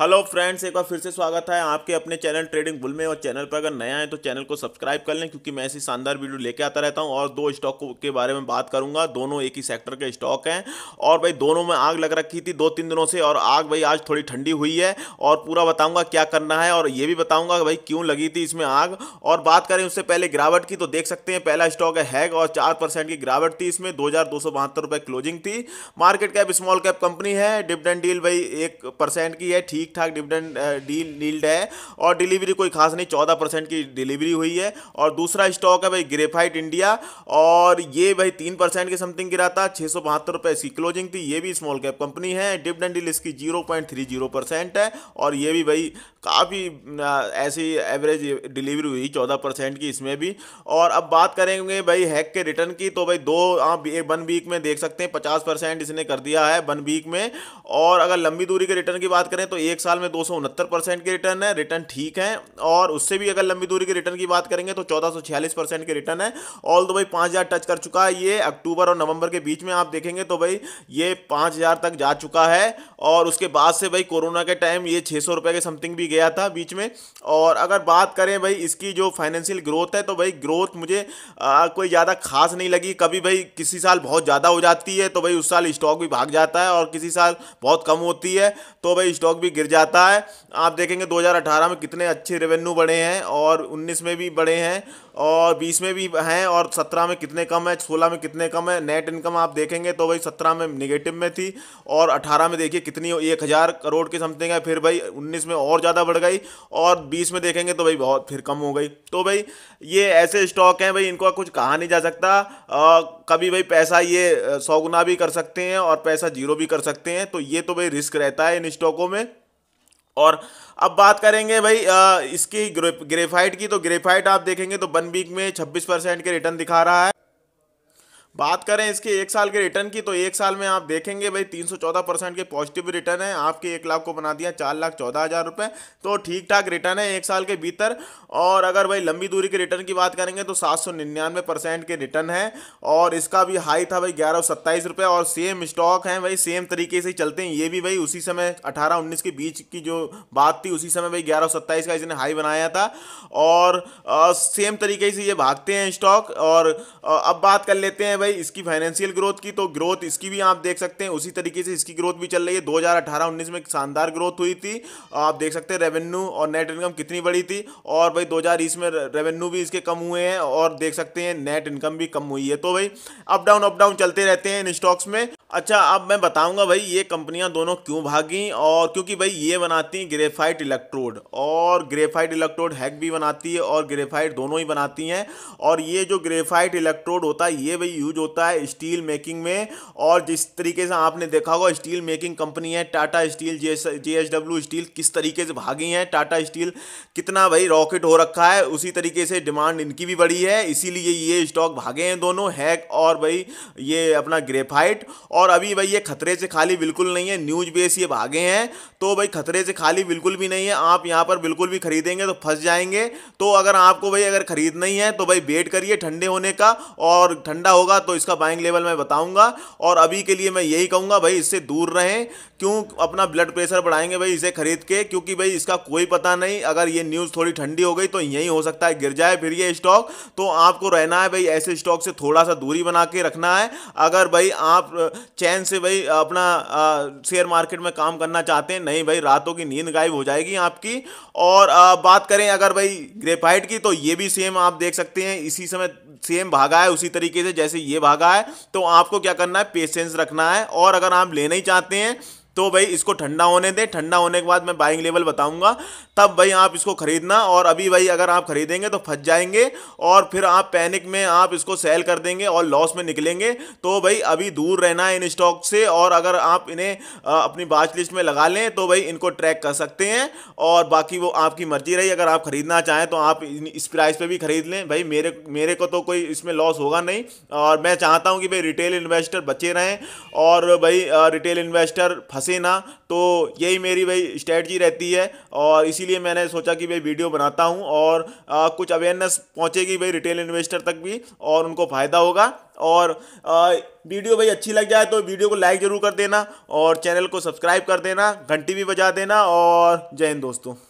hello friends एक बार फिर से स्वागत है आपके अपने चैनल ट्रेडिंग बुल में और चैनल पर अगर नया है तो चैनल को सब्सक्राइब कर लें क्योंकि मैं ऐसी शानदार वीडियो लेके आता रहता हूं और दो स्टॉक के बारे में बात करूंगा दोनों एक ही सेक्टर के स्टॉक हैं और भाई दोनों में आग लग रखी थी दो तीन दिनों से और आग भाई आज थोड़ी ठंडी हुई है और पूरा बताऊँगा क्या करना है और ये भी बताऊँगा भाई क्यों लगी थी इसमें आग और बात करें उससे पहले गिरावट की तो देख सकते हैं पहला स्टॉक हैग और चार की गिरावट थी इसमें दो हज़ार क्लोजिंग थी market cap small cap company है डिपडेंट डील भाई एक की है ठीक ठीक ठाक डिविडेंड डील नील्ड है और डिलीवरी कोई खास नहीं चौदह परसेंट की डिलीवरी हुई है और दूसरा स्टॉक है भाई ग्रेफाइट इंडिया और ये भाई तीन परसेंट के समथिंग गिरा था छः सौ बहत्तर रुपये इसकी क्लोजिंग थी ये भी स्मॉल कैप कंपनी है डिविडेंड डील इसकी zero point three zero percent है और ये भी भाई काफ़ी ऐसी एवरेज डिलीवरी हुई चौदह परसेंट की इसमें भी और अब बात करेंगे भाई हैक के रिटर्न की तो भाई दो आप वन वीक में देख सकते हैं पचास परसेंट इसने कर दिया है वन वीक में और अगर लंबी दूरी के रिटर्न की बात करें तो एक साल में दो सौ उनहत्तर परसेंट के रिटर्न है रिटर्न ठीक है और उससे भी अगर लंबी दूरी के रिटर्न की बात करेंगे तो चौदह सौ छियालीस परसेंट के रिटर्न है ऑल तो भाई पाँच हज़ार टच कर चुका है ये अक्टूबर और नवंबर के बीच में आप देखेंगे तो भाई ये पाँच हज़ार तक जा चुका है और उसके बाद से भाई कोरोना के टाइम ये छः सौ रुपये के समथिंग भी गया था बीच में और अगर बात करें भाई इसकी जो फाइनेंशियल ग्रोथ है तो भाई ग्रोथ मुझे आ, कोई ज़्यादा खास नहीं लगी कभी भाई किसी साल बहुत ज़्यादा हो जाती है तो भाई उस साल स्टॉक भी भाग जाता है और किसी साल बहुत कम होती है तो भाई स्टॉक भी गिर जाता है आप देखेंगे 2018 में कितने अच्छे रेवेन्यू बढ़े हैं और 19 में भी बढ़े हैं और 20 में भी हैं और 17 में कितने कम है 16 में कितने कम है नेट इनकम आप देखेंगे तो भाई 17 में निगेटिव में थी और 18 में देखिए कितनी एक हज़ार करोड़ के समथिंग है फिर भाई 19 में और ज़्यादा ज़्यादा बढ़ गई और बीस में देखेंगे तो भाई बहुत फिर कम हो गई तो भाई ये ऐसे स्टॉक हैं भाई इनका कुछ कहा नहीं जा सकता आ, कभी भाई पैसा ये सौ गुना भी कर सकते हैं और पैसा जीरो भी कर सकते हैं तो ये तो भाई रिस्क रहता है इन स्टॉकों में और अब बात करेंगे भाई आ, इसकी ग्रेफाइट की तो ग्रेफाइट आप देखेंगे तो वन वीक में 26 परसेंट के रिटर्न दिखा रहा है बात करें इसके एक साल के रिटर्न की तो एक साल में आप देखेंगे भाई 314 परसेंट के पॉजिटिव रिटर्न है आपके एक लाख को बना दिया चार लाख चौदह हज़ार रुपये तो ठीक ठाक रिटर्न है एक साल के भीतर और अगर भाई लंबी दूरी के रिटर्न की बात करेंगे तो सात सौ निन्यानवे परसेंट के रिटर्न है और इसका भी हाई था भाई ग्यारह सत्ताईस रुपये और सेम स्टॉक हैं भाई सेम तरीके से चलते हैं ये भी भाई उसी समय अठारह उन्नीस के बीच की जो बात थी उसी समय भाई ग्यारह सत्ताईस का इसने हाई बनाया था और सेम तरीके से ये भागते हैं स्टॉक और अब बात कर लेते हैं भाई इसकी फाइनेंशियल ग्रोथ की तो ग्रोथ इसकी भी आप देख सकते हैं उसी तरीके से इसकी ग्रोथ भी चल रही है 2018-19 में शानदार ग्रोथ हुई थी आप देख सकते हैं रेवेन्यू और नेट इनकम कितनी बड़ी थी और भाई 2020 में रेवेन्यू भी इसके कम हुए हैं और देख सकते हैं नेट इनकम भी कम हुई है तो भाई अप डाउन अप डाउन चलते रहते हैं इन स्टॉक्स में अच्छा अब मैं बताऊंगा भाई ये कंपनियां दोनों क्यों भागी और क्योंकि भाई ये बनाती हैं ग्रेफाइट इलेक्ट्रोड और ग्रेफाइट इलेक्ट्रोड हैक भी बनाती है और ग्रेफाइट दोनों ही बनाती हैं और ये जो ग्रेफाइट इलेक्ट्रोड होता है ये भाई यूज होता है स्टील मेकिंग में और जिस तरीके से आपने देखा होगा स्टील मेकिंग कंपनी है टाटा स्टील जे स्टील किस तरीके से भागी हैं टाटा स्टील कितना भाई रॉकेट हो रखा है उसी तरीके से डिमांड इनकी भी बढ़ी है इसीलिए ये स्टॉक भागे हैं दोनों हैक और भाई ये अपना ग्रेफाइट और और अभी भाई ये खतरे से खाली बिल्कुल नहीं है न्यूज बेस ये भागे हैं तो भाई खतरे से खाली बिल्कुल भी नहीं है आप यहाँ पर बिल्कुल भी खरीदेंगे तो फंस जाएंगे तो अगर आपको भाई अगर खरीदना नहीं है तो भाई वेट करिए ठंडे होने का और ठंडा होगा तो इसका बाइंग लेवल मैं बताऊँगा और अभी के लिए मैं यही कहूँगा भाई इससे दूर रहें क्यों अपना ब्लड प्रेशर बढ़ाएंगे भाई इसे खरीद के क्योंकि भाई इसका कोई पता नहीं अगर ये न्यूज़ थोड़ी ठंडी हो गई तो यहीं हो सकता है गिर जाए फिर ये स्टॉक तो आपको रहना है भाई ऐसे स्टॉक से थोड़ा सा दूरी बना के रखना है अगर भाई आप चैन से भाई अपना शेयर मार्केट में काम करना चाहते हैं नहीं भाई रातों की नींद गायब हो जाएगी आपकी और आ, बात करें अगर भाई ग्रेफाइट की तो ये भी सेम आप देख सकते हैं इसी समय सेम भागा है उसी तरीके से जैसे ये भागा है तो आपको क्या करना है पेशेंस रखना है और अगर आप लेना ही चाहते हैं तो भाई इसको ठंडा होने दें ठंडा होने के बाद मैं बाइंग लेवल बताऊंगा तब भाई आप इसको खरीदना और अभी भाई अगर आप खरीदेंगे तो फंस जाएंगे और फिर आप पैनिक में आप इसको सेल कर देंगे और लॉस में निकलेंगे तो भाई अभी दूर रहना है इन स्टॉक से और अगर आप इन्हें अपनी बाच लिस्ट में लगा लें तो भाई इनको ट्रैक कर सकते हैं और बाकी वो आपकी मर्जी रही अगर आप खरीदना चाहें तो आप इस प्राइस पर भी खरीद लें भाई मेरे मेरे को तो कोई इसमें लॉस होगा नहीं और मैं चाहता हूँ कि भाई रिटेल इन्वेस्टर बचे रहें और भाई रिटेल इन्वेस्टर हंसे ना तो यही मेरी भाई स्ट्रैटी रहती है और इसीलिए मैंने सोचा कि भाई वीडियो बनाता हूँ और आ, कुछ अवेयरनेस पहुँचेगी भाई रिटेल इन्वेस्टर तक भी और उनको फ़ायदा होगा और आ, वीडियो भाई अच्छी लग जाए तो वीडियो को लाइक ज़रूर कर देना और चैनल को सब्सक्राइब कर देना घंटी भी बजा देना और जय हिंद दोस्तों